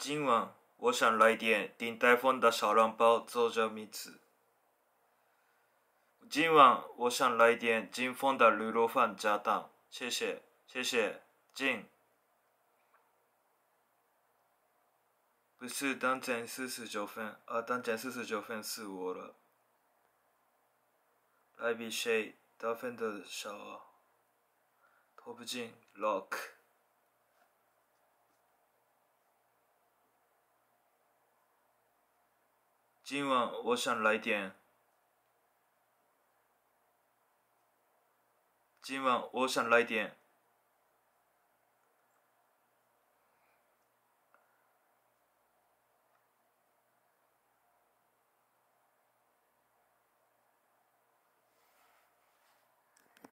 今晚我想来点顶丹风的《小笼包，做着米字。今晚我想来点金风的《驴肉饭》，加蛋，谢谢，谢谢金。不是蛋卷，是四角粉啊，当前四十九分，啊当前四十九分是我的。来比谁得分的少？投不进，Lock。今晚我想来点。今晚我想来点。